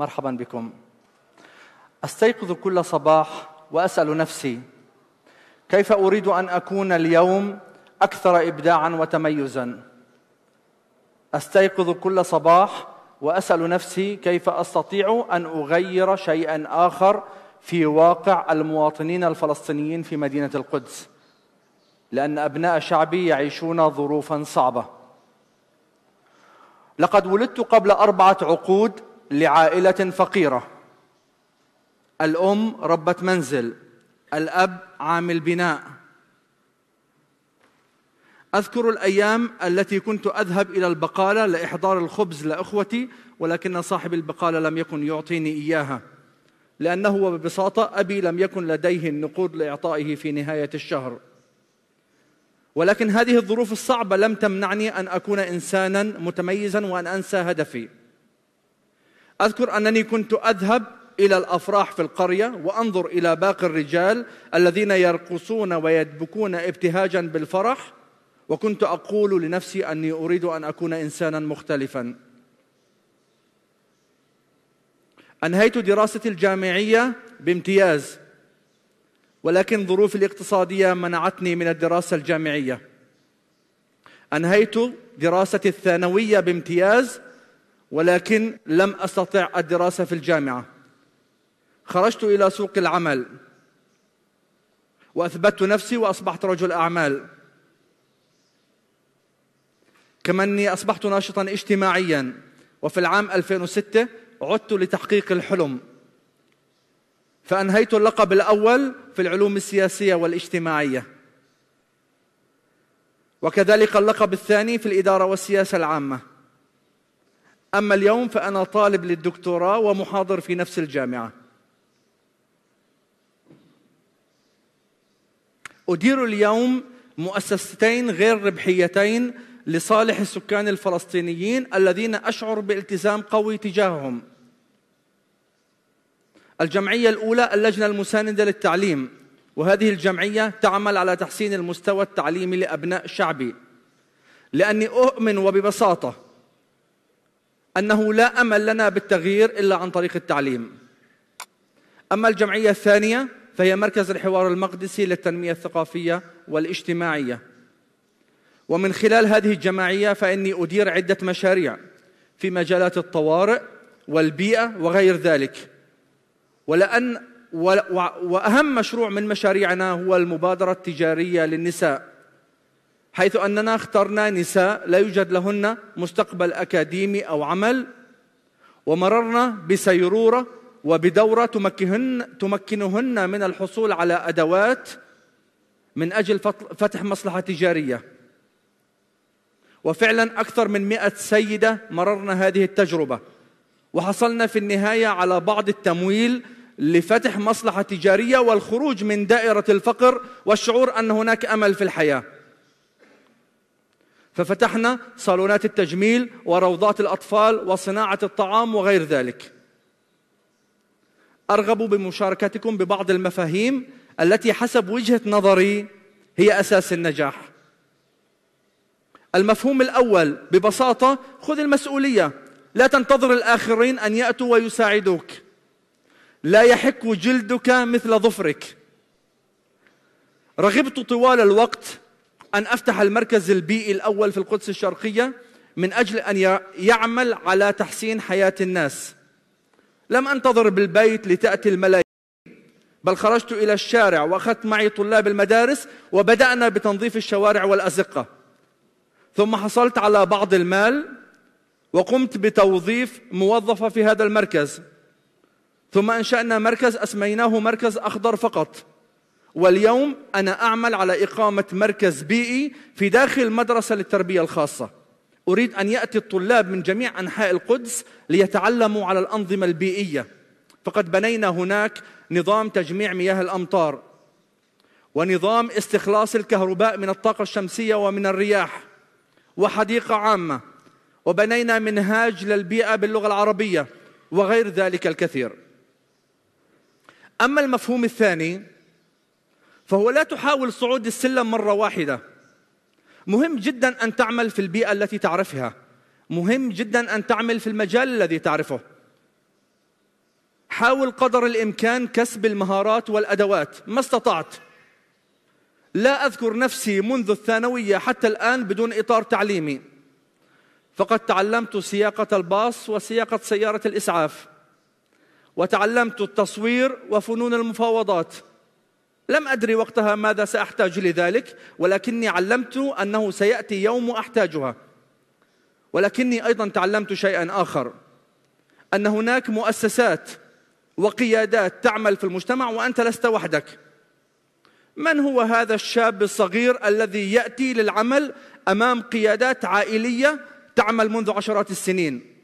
مرحبا بكم استيقظ كل صباح واسال نفسي كيف اريد ان اكون اليوم اكثر ابداعا وتميزا استيقظ كل صباح واسال نفسي كيف استطيع ان اغير شيئا اخر في واقع المواطنين الفلسطينيين في مدينه القدس لان ابناء شعبي يعيشون ظروفا صعبه لقد ولدت قبل اربعه عقود لعائلة فقيرة الأم ربة منزل الأب عامل بناء أذكر الأيام التي كنت أذهب إلى البقالة لإحضار الخبز لأخوتي ولكن صاحب البقالة لم يكن يعطيني إياها لأنه ببساطة أبي لم يكن لديه النقود لإعطائه في نهاية الشهر ولكن هذه الظروف الصعبة لم تمنعني أن أكون إنسانا متميزا وأن أنسى هدفي أذكر أنني كنت أذهب إلى الأفراح في القرية وأنظر إلى باقي الرجال الذين يرقصون ويدبكون ابتهاجا بالفرح وكنت أقول لنفسي أني أريد أن أكون إنسانا مختلفا أنهيت دراستي الجامعية بامتياز ولكن ظروفي الاقتصادية منعتني من الدراسة الجامعية أنهيت دراستي الثانوية بامتياز ولكن لم أستطع الدراسة في الجامعة خرجت إلى سوق العمل وأثبتت نفسي وأصبحت رجل أعمال كما أني أصبحت ناشطا اجتماعيا وفي العام 2006 عدت لتحقيق الحلم فأنهيت اللقب الأول في العلوم السياسية والاجتماعية وكذلك اللقب الثاني في الإدارة والسياسة العامة أما اليوم فأنا طالب للدكتوراه ومحاضر في نفس الجامعة أدير اليوم مؤسستين غير ربحيتين لصالح السكان الفلسطينيين الذين أشعر بالتزام قوي تجاههم الجمعية الأولى اللجنة المساندة للتعليم وهذه الجمعية تعمل على تحسين المستوى التعليمي لأبناء شعبي لأني أؤمن وببساطة أنه لا أمل لنا بالتغيير إلا عن طريق التعليم أما الجمعية الثانية فهي مركز الحوار المقدسي للتنمية الثقافية والاجتماعية ومن خلال هذه الجماعية فإني أدير عدة مشاريع في مجالات الطوارئ والبيئة وغير ذلك ولأن وأهم مشروع من مشاريعنا هو المبادرة التجارية للنساء حيث أننا اخترنا نساء لا يوجد لهن مستقبل أكاديمي أو عمل ومررنا بسيرورة وبدورة تمكنهن, تمكنهن من الحصول على أدوات من أجل فتح مصلحة تجارية وفعلا أكثر من مئة سيدة مررنا هذه التجربة وحصلنا في النهاية على بعض التمويل لفتح مصلحة تجارية والخروج من دائرة الفقر والشعور أن هناك أمل في الحياة ففتحنا صالونات التجميل وروضات الأطفال وصناعة الطعام وغير ذلك أرغب بمشاركتكم ببعض المفاهيم التي حسب وجهة نظري هي أساس النجاح المفهوم الأول ببساطة خذ المسؤولية لا تنتظر الآخرين أن يأتوا ويساعدوك لا يحك جلدك مثل ظفرك رغبت طوال الوقت أن أفتح المركز البيئي الأول في القدس الشرقية من أجل أن يعمل على تحسين حياة الناس لم أنتظر بالبيت لتأتي الملايين بل خرجت إلى الشارع وأخذت معي طلاب المدارس وبدأنا بتنظيف الشوارع والأزقة ثم حصلت على بعض المال وقمت بتوظيف موظفة في هذا المركز ثم أنشأنا مركز أسميناه مركز أخضر فقط واليوم أنا أعمل على إقامة مركز بيئي في داخل المدرسة للتربية الخاصة أريد أن يأتي الطلاب من جميع أنحاء القدس ليتعلموا على الأنظمة البيئية فقد بنينا هناك نظام تجميع مياه الأمطار ونظام استخلاص الكهرباء من الطاقة الشمسية ومن الرياح وحديقة عامة وبنينا منهاج للبيئة باللغة العربية وغير ذلك الكثير أما المفهوم الثاني فهو لا تحاول صعود السلم مرة واحدة مهم جدا أن تعمل في البيئة التي تعرفها مهم جدا أن تعمل في المجال الذي تعرفه حاول قدر الإمكان كسب المهارات والأدوات ما استطعت لا أذكر نفسي منذ الثانوية حتى الآن بدون إطار تعليمي فقد تعلمت سياقة الباص وسياقة سيارة الإسعاف وتعلمت التصوير وفنون المفاوضات لم أدري وقتها ماذا سأحتاج لذلك ولكني علمت أنه سيأتي يوم أحتاجها ولكني أيضا تعلمت شيئا آخر أن هناك مؤسسات وقيادات تعمل في المجتمع وأنت لست وحدك من هو هذا الشاب الصغير الذي يأتي للعمل أمام قيادات عائلية تعمل منذ عشرات السنين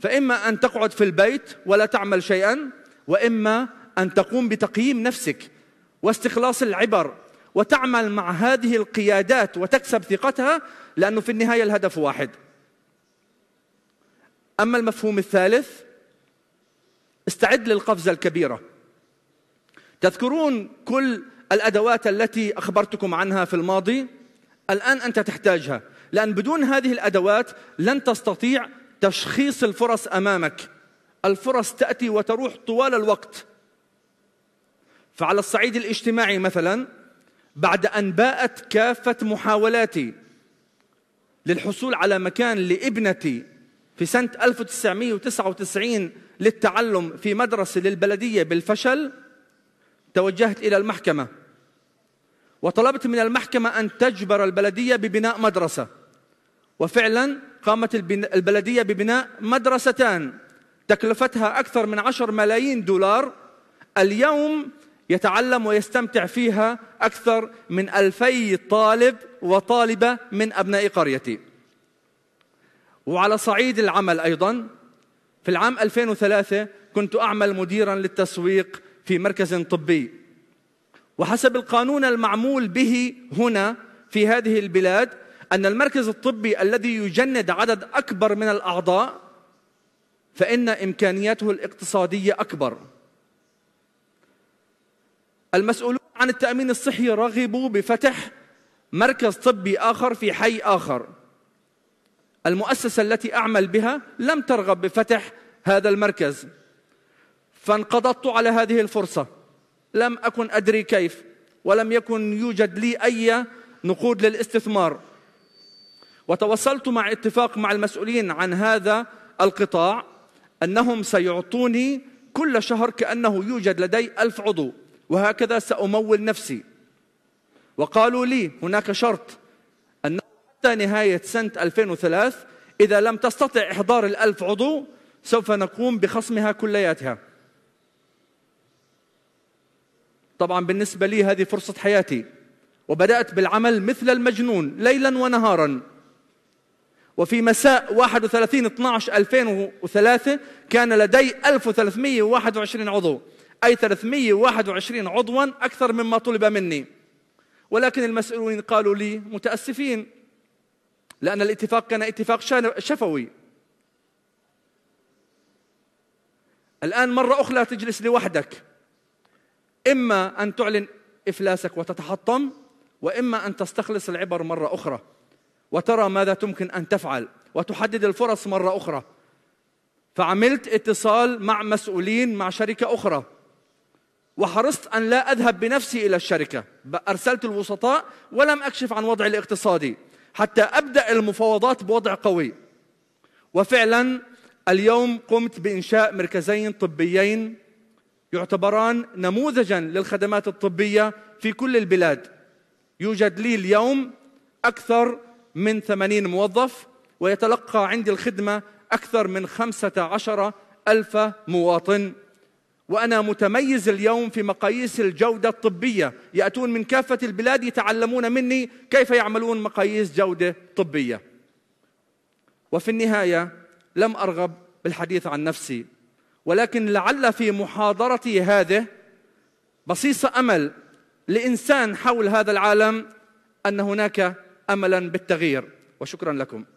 فإما أن تقعد في البيت ولا تعمل شيئا وإما أن تقوم بتقييم نفسك واستخلاص العبر وتعمل مع هذه القيادات وتكسب ثقتها لأنه في النهاية الهدف واحد أما المفهوم الثالث استعد للقفزة الكبيرة تذكرون كل الأدوات التي أخبرتكم عنها في الماضي الآن أنت تحتاجها لأن بدون هذه الأدوات لن تستطيع تشخيص الفرص أمامك الفرص تأتي وتروح طوال الوقت فعلى الصعيد الاجتماعي مثلا بعد أن باءت كافة محاولاتي للحصول على مكان لابنتي في سنة 1999 للتعلم في مدرسة للبلدية بالفشل توجهت إلى المحكمة وطلبت من المحكمة أن تجبر البلدية ببناء مدرسة وفعلا قامت البلدية ببناء مدرستان تكلفتها أكثر من عشر ملايين دولار اليوم يتعلم ويستمتع فيها أكثر من ألفي طالب وطالبة من أبناء قريتي وعلى صعيد العمل أيضا في العام 2003 كنت أعمل مديرا للتسويق في مركز طبي وحسب القانون المعمول به هنا في هذه البلاد أن المركز الطبي الذي يجند عدد أكبر من الأعضاء فإن إمكانياته الاقتصادية أكبر المسؤولون عن التأمين الصحي رغبوا بفتح مركز طبي آخر في حي آخر المؤسسة التي أعمل بها لم ترغب بفتح هذا المركز فانقضضت على هذه الفرصة لم أكن أدري كيف ولم يكن يوجد لي أي نقود للاستثمار وتوصلت مع اتفاق مع المسؤولين عن هذا القطاع أنهم سيعطوني كل شهر كأنه يوجد لدي ألف عضو وهكذا سأمول نفسي وقالوا لي هناك شرط أن حتى نهاية سنة 2003 إذا لم تستطع إحضار الألف عضو سوف نقوم بخصمها كلياتها طبعا بالنسبة لي هذه فرصة حياتي وبدأت بالعمل مثل المجنون ليلا ونهارا وفي مساء 31 12 2003 كان لدي 1321 عضو أي 321 عضوا أكثر مما طلب مني ولكن المسؤولين قالوا لي متأسفين لأن الاتفاق كان اتفاق شفوي الآن مرة أخرى تجلس لوحدك إما أن تعلن إفلاسك وتتحطم وإما أن تستخلص العبر مرة أخرى وترى ماذا تمكن أن تفعل وتحدد الفرص مرة أخرى فعملت اتصال مع مسؤولين مع شركة أخرى وحرصت أن لا أذهب بنفسي إلى الشركة أرسلت الوسطاء ولم أكشف عن وضعي الاقتصادي حتى أبدأ المفاوضات بوضع قوي وفعلا اليوم قمت بإنشاء مركزين طبيين يعتبران نموذجا للخدمات الطبية في كل البلاد يوجد لي اليوم أكثر من 80 موظف ويتلقى عندي الخدمة أكثر من 15 ألف مواطن وانا متميز اليوم في مقاييس الجوده الطبيه ياتون من كافه البلاد يتعلمون مني كيف يعملون مقاييس جوده طبيه وفي النهايه لم ارغب بالحديث عن نفسي ولكن لعل في محاضرتي هذه بصيص امل لانسان حول هذا العالم ان هناك املا بالتغيير وشكرا لكم